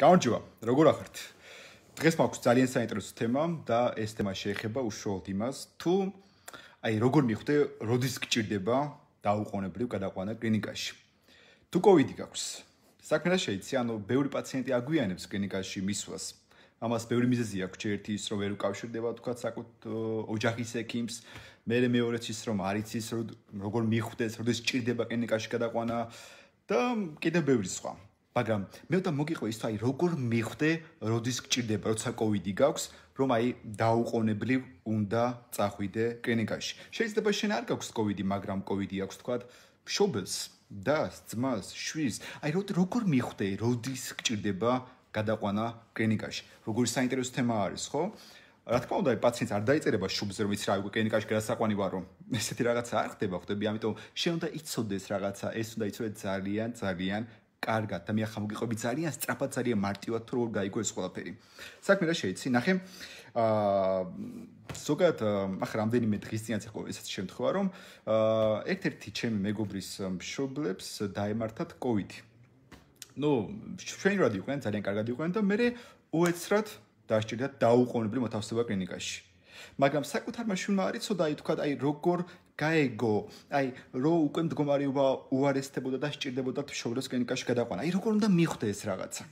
გამარჯობა, როგორ ახართ? დღეს მაქვს ძალიან საინტერესო თემა და ეს თემა შეეხება უშუალოდ იმას, თუ აი როგორ მიხვდე, როდის გჭირდება დაუყოვნებლივ გადაყვანა კლინიკაში. თუ კოვიდი გაქვს, საქმე რა შეიძლება, ანუ ბევრი პაციენტი აგვიანებს კლინიკაში მისვლას. ამას ბევრი მიზეზი აქვს, ერთი ის რომ ვერ უკავშირდება თქვათ საკუთ ოჯახის ექიმს, მეორე მეორე ის რომ არის ის რომ როგორ მიხვდეს, როდის ჭირდება კლინიკაში გადაყვანა და კიდევ ბევრი სხვა. მაგრამ მე და მოგიყვე ის თაი როგორ მიხვდე როდის გჭირდება როცა კოვიდი გაქვს რომ აი დაუყოვნებლივ უნდა წახვიდე კლინიკაში შეიძლება შენ არ გაქვს კოვიდი მაგრამ კოვიდი აქვს თქვა შობელს და ძმას შვილს აი როგორ მიხვდე როდის გჭირდება გადაყვანა კლინიკაში როგორი საინტერესო თემა არის ხო რა თქმა უნდა, პაციენტს არ დაიწერება შუბზე, რომ ისრა უკვე კლინიკაში გადასაყვანი ვარო. ესეთი რაღაცა არ ხდება, ხდები, ამიტომ შეიძლება იცოდეს რაღაცა, ეს უნდა იცოდეს ძალიან, ძალიან კარგად და მე ახლა მოგიყვებით ძალიან სწრაფად ძალიან მარტივად თუ როგორ გაიგო ეს ყველაფერი. საქმე რა შეიძლება ნახე აა ზოგადად ახლა რამდენიმე დღისიანც ახო ესეთ შემთხვევა რომ აა ერთ-ერთი ჩემი მეგობრის მშობლებს დაემართათ კოვიდი. ნუ ჩვენ რა დიყვენ ძალიან კარგად იყვენ და მე უეცრად დაშჭირდა დაუყოვნებლივ მოთავსება კლინიკაში. მაგრამ საკუთარ მაშინ მარიცო დაითქვა, აი როგორ გაეგო, აი, რო უკვე მდგომარეობა უარესდებოდა და სჭირდებოდა შოვლოს კენიკაში გადაყვანა. აი, როგორ უნდა მიხვდე ეს რაღაცა?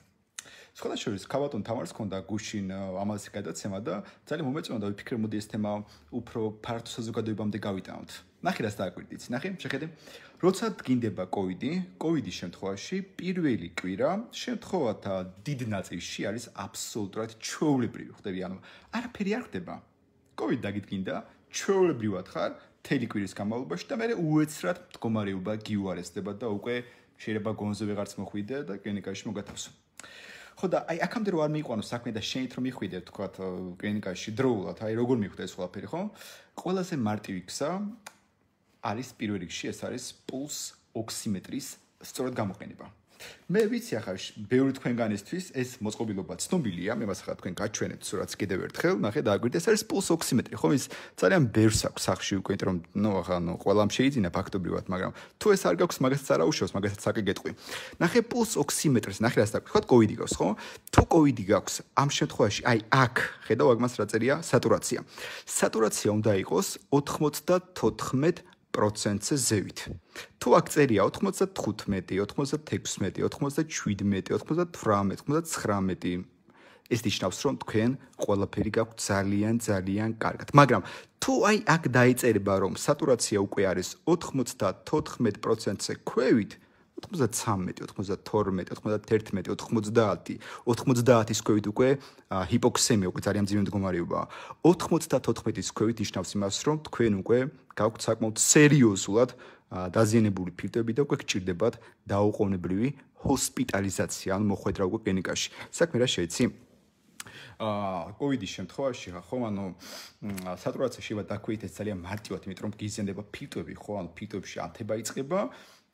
სხვა შორის, ქავატონ თამარს ქონდა გუშინ ამაზე გადაცემა და ძალიან მომეწონა და ვიფიქრებოდი ეს თემა უფრო ფართო საზოგადოებამდე გავიტანოთ. ნახე რა დააკვირდით, ნახე, შეხედე. როცა დგინდება კოვიდი, კოვიდის შემთხვევაში პირველი კვირა შემთხვევათა დიდ ნაწილში არის აბსოლუტურად ჩვეულებრივი, ხვდები, ანუ არაფერი არ ხდება. კოვიდი დაგიდგინდა, ჩვეულებრივად ხარ მთელი კვირის განმავლობაში და მე უეცრად მდგომარეობა გიუარესდება და უკვე შეიძლება გონზე ვეღარც მოხვიდე და კლინიკაში მოგათავსო. ხო და აი აქამდე რომ არ მიიყვანო საქმე და შენით რომ მიხვიდე თქვა კლინიკაში დროულად, აი როგორ მიხვდა ეს ყველაფერი ხო? ყველაზე მარტივი ხსა არის პირველ რიგში ეს არის პულს ოქსიმეტრის სწორად გამოყენება. მე ვიცი ახლა ბევრი თქვენგანისთვის ეს მოწყობილობა ცნობილია მე მას ახლა თქვენ გაჩვენეთ სურათს კიდევ ერთხელ ნახე დააგვირდეთ ეს არის პულს ოქსიმეტრი ხომ ის ძალიან ბევრს აქვს სახში უკვე რომ ნუ ახლა ნუ ყველამ შეიძლება ფაქტობრივად მაგრამ თუ ეს არ გაქვს მაგასაც არ აუშავს მაგასაც საკი გეტყვი ნახე პულს ოქსიმეტრს ნახე რას დაკვირდი ხოთ კოვიდი გავს ხო თუ კოვიდი გაქვს ამ შემთხვევაში აი აქ ხედავ აგმას რა წერია სატურაცია სატურაცია უნდა იყოს 94 პროცენტზე ზევით. თუ აქ წერია 95, 96, 97, 98, 99, ეს ნიშნავს, რომ თქვენ ყველაფერი გაქვთ ძალიან ძალიან კარგად. მაგრამ თუ აი აქ დაიწერება, რომ სატურაცია უკვე არის 94%-ზე ქვევით, 93 92 91 90 90-ის ქვევით უკვე ჰიპოქსემია უკვე ძალიან ძიმე მდგომარეობაა 94-ის ქვევით ნიშნავს იმას რომ თქვენ უკვე გაქვთ საკმაოდ სერიოზულად დაზიანებული ფილტები და უკვე გჭირდებათ დაუყოვნებლივი ჰოსპიტალიზაცია ან მოხვედრა უკვე კლინიკაში საქმე რა შეიძლება ა კოვიდის შემთხვევაში ხო ანუ სატურაცია შეიძლება დაქვეითდეს ძალიან მარტივად იმიტომ რომ გიზენდება ფილტვები ხო ანუ ფილტვებში ათება იწება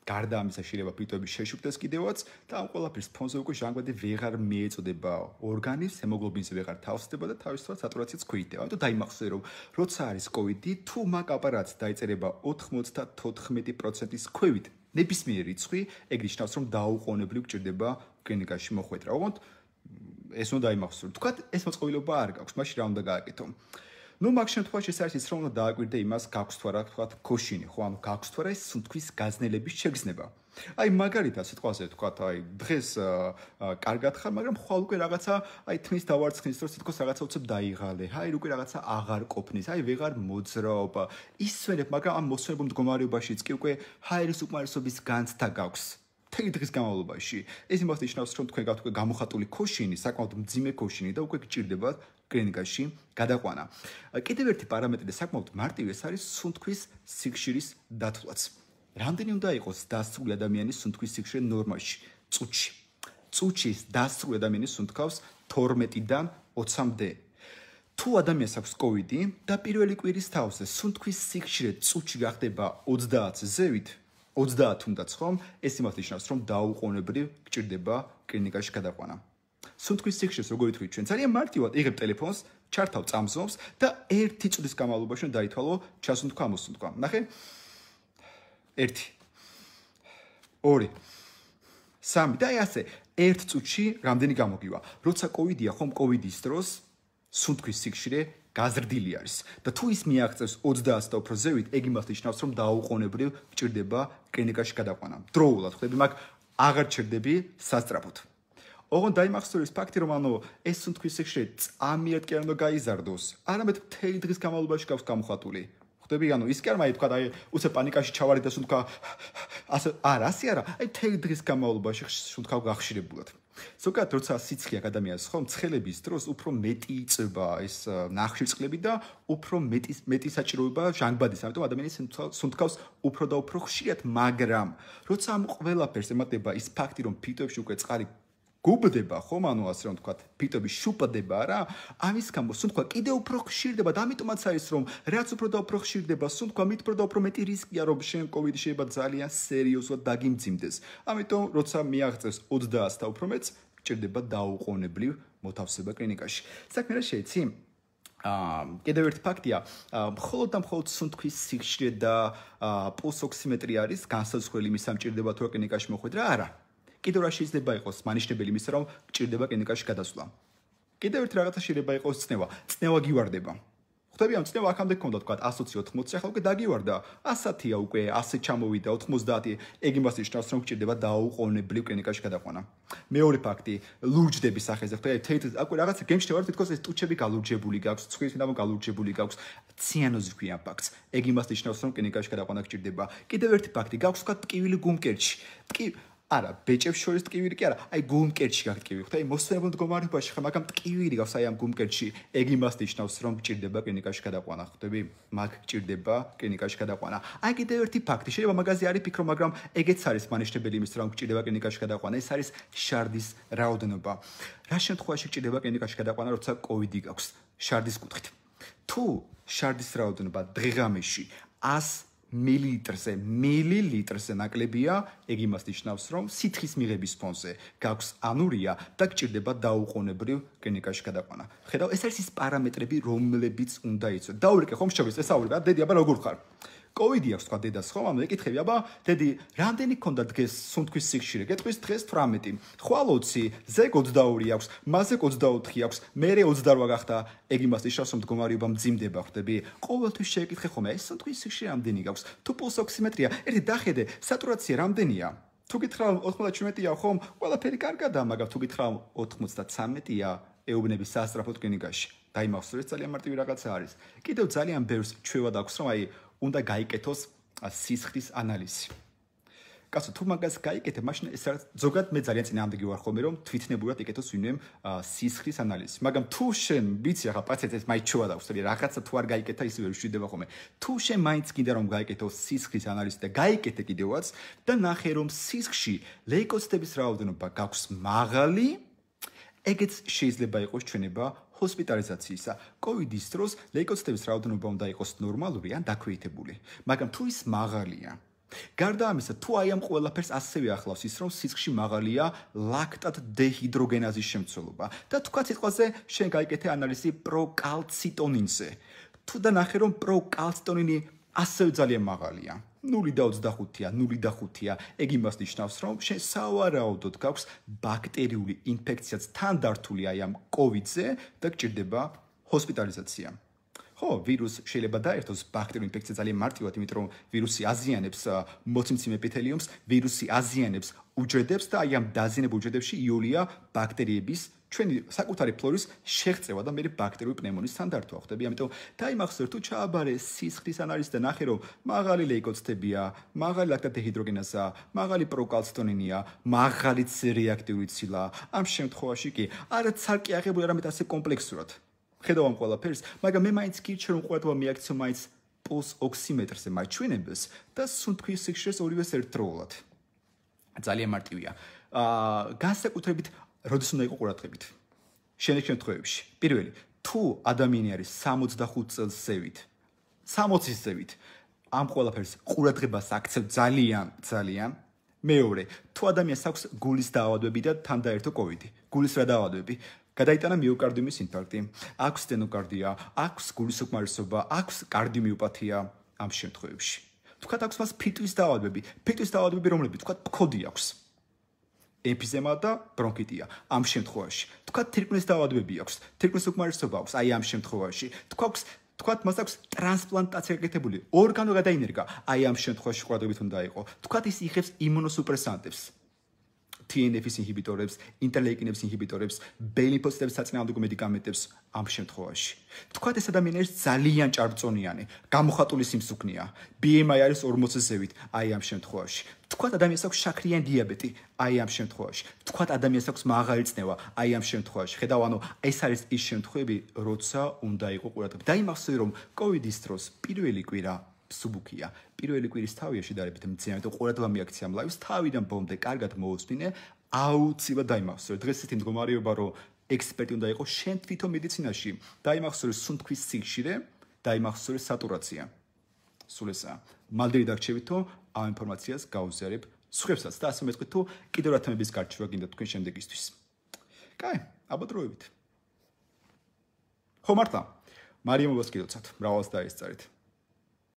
გარდა ამისა შეიძლება ფიტოების შეშუქდეს კიდევაც და ამ ყველაფერს ფონზე უკვე ჟანგბადი ვეღარ მიეწოდება ორგანიზმ ჰემოგლობინს ვეღარ თავსდება და თავისთავად სატურაციც ქვეითდება ანუ დაიმახსოვრე რომ როცა არის კოვიდი თუ მაგ აპარატს დაიწერება 94%-ის ქვევით ნებისმიერი რიცხვი ეგ ნიშნავს რომ დაუყოვნებლივ გჭირდება გენეკაში მოხვედრა ოღონდ ეს უნდა დაიმახსოვრო თქვა ეს მოწყობილობა არ გაქვს მაშინ რა უნდა გააკეთო ნუ მაგ შემთხვევაში საერთოდ რომ უნდა დააკვირდე იმას გაქვს თუ არა თქვა კოშინი ხო ანუ გაქვს თუ არა ეს სუნთქვის გაზნელების შეგრძნება აი მაგალითად სიტყვაზე თქვა აი დღეს კარგად ხარ მაგრამ ხვალ უკვე რაღაცა აი თმის დავარცხნის დროს თქოს რაღაცა უცებ დაიღალე აი უკვე რაღაცა აღარ ყოფნის აი ვეღარ მოძრაობ ისვენებ მაგრამ ამ მოსვენებ მდგომარეობაშიც კი უკვე ჰაერის უკმარისობის განცდა გაქვს თეთრი დღის განმავლობაში ეს იმას ნიშნავს რომ თქვენ გაქვთ უკვე გამოხატული კოშინი საკმაოდ მძიმე კოშინი და უკვე გჭირდებათ კლინიკაში გადაყვანა. კიდევ ერთი პარამეტრი და საკმაოდ მარტივი ეს არის სუნთქვის სიხშირის დათვლაც. რამდენი უნდა იყოს დასრული ადამიანის სუნთქვის სიხშირე ნორმაში? წუთში. წუთში დასრული ადამიანის სუნთქავს 12-დან 20-მდე. თუ ადამიანს აქვს კოვიდი და პირველი კვირის თავზე სუნთქვის სიხშირე წუთში გახდება 30-ზე ზევით, 30 თუნდაც ხომ, ეს იმას ნიშნავს, რომ დაუყოვნებლივ გჭირდება კლინიკაში გადაყვანა. სულ თქვის სიხშეს როგორ ითვლით ჩვენ ძალიან მარტივად იღებ ტელეფონს ჩართავ წამზომს და ერთი წლის გამალობაში უნდა დაითვალო ჩასუნთქვა მოსუნთქვა ნახე 1 2 სამი და ასე ერთ წუთში რამდენი გამოგივა როცა კოვიდია ხომ კოვიდის დროს სულ თქვის სიხშირე გაზრდილი არის და თუ ის მიაღწევს 30% ზევით ეგ იმას ნიშნავს რომ დაუყოვნებლივ ჭირდება კლინიკაში გადაყვანა დროულად ხდები მაგ აღარ ჩერდები სასწრაფოდ ოღონ დაიმახსოვრეს ფაქტი, რომ ანუ ეს თქვის სექსში წამიერკე უნდა გაიზარდოს. არამედ მთელი დღის განმავლობაში გავს გამოხატული. ხვდები, ანუ ის კი არ მაი თქვა, აი უცე პანიკაში ჩავარდი და ასე თქვა, ასე არა, ასე არა, აი მთელი დღის განმავლობაში შუ თქვა გახშირებულად. სოკა თორცა სიცხე ადამიანს ხომ ცხელების დროს უფრო მეტი იწება ეს ნახშირწყლები და უფრო მეტი მეტი საჭიროება ჟანგბადის ამიტომ ადამიანის სუნთქავს უფრო და უფრო ხშირად მაგრამ როცა ამ ყველაფერს ემატება ის ფაქტი რომ ფიტოებში უკვე წყალი გუბდება ხომ ანუ ასე რომ თქვა ფიტები შუპდება რა ამის გამო სულ თქვა კიდე უფრო ხშირდება და ამიტომაც არის რომ რაც უფრო და უფრო ხშირდება სულ თქვა მით უფრო და უფრო მეტი რისკია რომ შენ კოვიდი შეიძლება ძალიან სერიოზულად დაგიმძიმდეს ამიტომ როცა მიაღწევს 30-ს და უფრო მეტს ჭირდება დაუყოვნებლივ მოთავსება კლინიკაში საქმე რა შეიძლება ამ კიდევ ერთ ფაქტია მხოლოდ და მხოლოდ სუნთქვის სიხშირე და პულსოქსიმეტრი არის განსაზღვრული მისამჭirdება თუ კლინიკაში მოხვედრა არა კიდევ რა შეიძლება იყოს მანიშნებელი მისა რომ გჭირდება კლინიკაში გადასვლა კიდევ ერთ რაღაცა შეიძლება იყოს წნევა წნევა გივარდება ხდები ამ წნევა აქამდე ქონდა თქვა 120-ში ახლა უკვე დაგივარდა 110-ია უკვე 100-ზე ჩამოვიდა 90 ეგ იმას ნიშნავს რომ გჭირდება დაუყოვნებლივ კლინიკაში გადაყვანა მეორე ფაქტი ლურჯდების სახეზე ხდები თეთრ აკვე რაღაცა გემშთე ვარ თითქოს ეს ტუჩები გალურჯებული გაქვს ცხვირის ნამო გალურჯებული გაქვს ციანოზი ქვია ფაქტს ეგ იმას ნიშნავს რომ კლინიკაში გადაყვანა გჭირდება კიდევ ერთი ფაქტი გაქვს თქვა ტკივილი გუმკერჩი ტკივილი არა ბეჭებს შორის ტკივილი კი არა აი გუმკერჩი გაქტკივი ხთ აი მოსწრებულ მდგომარეობაში ხა მაგრამ ტკივილი გავს აი ამ გუმკერჩი ეგ იმას ნიშნავს რომ გჭირდება კლინიკაში გადაყვანა ხთები მაგ გჭირდება კლინიკაში გადაყვანა აი კიდევ ერთი ფაქტი შეიძლება მაგაზე არის ფიქრო მაგრამ ეგეც არის მანიშნებელი იმის რომ გჭირდება კლინიკაში გადაყვანა ეს არის შარდის რაოდენობა რა შემთხვევაში გჭირდება კლინიკაში გადაყვანა როცა კოვიდი გაქვს შარდის კუთხით თუ შარდის რაოდენობა დღეღამეში 100 მილილიტრზე, მილილიტრზე ნაკლებია, ეგ იმას ნიშნავს, რომ სითხის მიღების ფონზე გაქვს ანურია და გჭირდება დაუყოვნებლივ კლინიკაში გადაყვანა. ხედავ, ეს არის ის პარამეტრები, რომლებიც უნდა იყოს. დაურიკე ხომ შევიწე, საურიკე, დედი აბა როგორ ხარ? კოვიდი აქვს თქვა დედას ხო მაგრამ ეკითხები აბა დედი რამდენი ქონდა დღეს სუნთქვის სიხშირე გეტყვის დღეს 18 ხვალო 20 ზეგ 22 აქვს მასე 24 აქვს მე 28 გახდა ეგ იმას ნიშნავს რომ მდგომარეობა მძიმდება ხვდები ყოველთვის შეეკითხე ხომ ეს სუნთქვის სიხშირე რამდენი გაქვს თუ პულსოქსიმეტრია ერთი დახედე სატურაცია რამდენია თუ გითხრათ 97-ია ხომ ყველაფერი კარგადაა მაგრამ თუ გითხრათ 93-ია ეუბნები სასტრაფოდ კლინიკაში დაიმახსოვრეს ძალიან მარტივი რაღაცა არის კიდევ ძალიან ბევრს ჩვევა დაქვს რომ აი უნდა გაიკეთოს სისხლის ანალიზი. კაცო, თუ მაგას გაიკეთე, მაშინ ეს ზოგად მე ძალიან წინააღმდეგი ვარ ხოლმე, რომ თვითნებურად იკეთოს ვინმე სისხლის ანალიზი. მაგრამ თუ შენ ვიცი ახლა პაციენტებს მაიჩუა და უსწრებს რაღაცა თუ არ გაიკეთა, ისე ვერ შეიძლება ხოლმე. თუ შენ მაინც კიდე რომ გაიკეთოს სისხლის ანალიზი და გაიკეთე კიდევაც და ნახე რომ სისხლში ლეიკოციტების რაოდენობა გაქვს მაღალი, ეგეც შეიძლება იყოს ჩვენება ჰოსპიტალიზაციისა. კოვიდის დროს ლეიკოციტების რაოდენობა უნდა იყოს ნორმალური ან დაქვეითებული, მაგრამ თუ ის მაღალია გარდა ამისა, თუ აი ამ ყველაფერს ასევე ახლავს ის, რომ სისხლში მაღალია ლაქტატ დეჰიდროგენაზის შემცველობა და თქვა სიტყვაზე შენ გაიკეთე ანალიზი პროკალციტონინზე. თუ დანახე რომ პროკალციტონინი ასევე ძალიან მაღალია. 0.25-ია, 0.5-ია. ეგ იმას ნიშნავს, რომ შესავარაუდოდ გაქვს ბაქტერიული ინფექცია, სტანდარტული აი ამ COVID-ზე და გჭირდება ჰოსპიტალიზაცია. ხო, ვირუს შეიძლება დაერთოს ბაქტერიული ინფექცია ძალიან მარტივად, იმიტომ რომ ვირუსი აზიანებს მოცმცმ ეპითელიუმს, ვირუსი აზიანებს უჯრედებს და აი ამ დაზიანებულ უჯრედებში იოლია ბაქტერიების ჩვენი საკუთარი ფლორის შეღწევა და მე ბაქტერიული პნემონის სტანდარტო ხდები. ამიტომ დაიმახსოვრეთ თუ ჩააბარე სისხლის ანალიზი და ნახე რომ მაღალი ლეიკოციტებია, მაღალი ლაქტატეჰიდროგენაზა, მაღალი პროკალცტონინია, მაღალი რეაქტიული ცილა. ამ შემთხვევაში კი არა ცალკე აღებული, არამედ ასე კომპლექსურად. ხედავ ამ ყველაფერს, მაგრამ მე მაინც კიჩერ რომ ყოველთვის მეაქცია მაინც პულს ოქსიმეტრზე მაჩვენებს და სუნთქვის სიხშირეს ორივე ერთდროულად. ძალიან მარტივია. აა განსაკუთრებით როდის უნდა იყო ყურადღებით? შემდეგ შემთხვევებში. პირველი, თუ ადამიანი არის 65 წელს ზევით, 60-ის ზევით, ამ ყველაფერს ყურადღებას აქცევ ძალიან, ძალიან. მეორე, თუ ადამიანს აქვს გულის დაავადები და თან დაერთო კოვიდი, გულის რა დაავადები? გადაიტანა მიოკარდიუმის ინფარქტი, აქვს სტენოკარდია, აქვს გულის უკმარისობა, აქვს კარდიომიოპათია ამ შემთხვევებში. თქვა, აქვს მას ფიტვის დაავადები, ფიტვის დაავადები რომლებიც თქვა, ფქოდი აქვს. ემფიზემა და ბრონქიტია ამ შემთხვევაში. თქვა თირკმლის დაავადებები აქვს, თირკმლის უკმარისობა აქვს, აი ამ შემთხვევაში. თქვა აქვს თქვა მას აქვს ტრანსპლანტაცია გეკეთებული, ორგანო გადაინერგა, აი ამ შემთხვევაში ყურადღებით უნდა იყო. თქვა ის იღებს იმუნოსუპრესანტებს, TNF-ის ინჰიბიტორებს, ინტერლეიკინების ინჰიბიტორებს, ბელიფოსტების საწინააღმდეგო მედიკამენტებს ამ შემთხვევაში. თქვა ეს ადამიანებს ძალიან ჭარბწონიანი, გამოხატული სიმსუქნეა, BMI არის 40-ზევით აი ამ შემთხვევაში. თქვა ადამიანს აქვს შაქრიანი დიაბეტი აი ამ შემთხვევაში. თქვა ადამიანს აქვს მაღალი წნევა აი ამ შემთხვევაში. ხედავ, ანუ ეს არის ის შემთხვევები, როცა უნდა იყოს ყურადღება. დაიმახსოვრე რომ COVID-ის დროს პირველი კვირა სუბუქია. პირველი კვირის თავია შედარებით მძიმე და ყურადღება მიაქცია ამ ლაივს. თავიდან ბოლომდე კარგად მოვსმინე, აუცილებლად დაიმახსოვრე. დღეს ისეთი მდგომარეობა რომ ექსპერტი უნდა იყოს შენ თვითონ მედიცინაში. დაიმახსოვრე სუნთქვის სიხშირე, დაიმახსოვრე სატურაცია. სულ ესაა. მალდერი დაგჩებით თო ამ ინფორმაციას გაუზიარებ სხვებსაც და ასე მეტყვით თუ კიდევ რამეების გარჩევა გინდა თქვენ შემდეგისთვის. კაი, აბოდროებით. ხო მართლა? მარიამ მოსკილოცათ, მრავალს დაესწარით.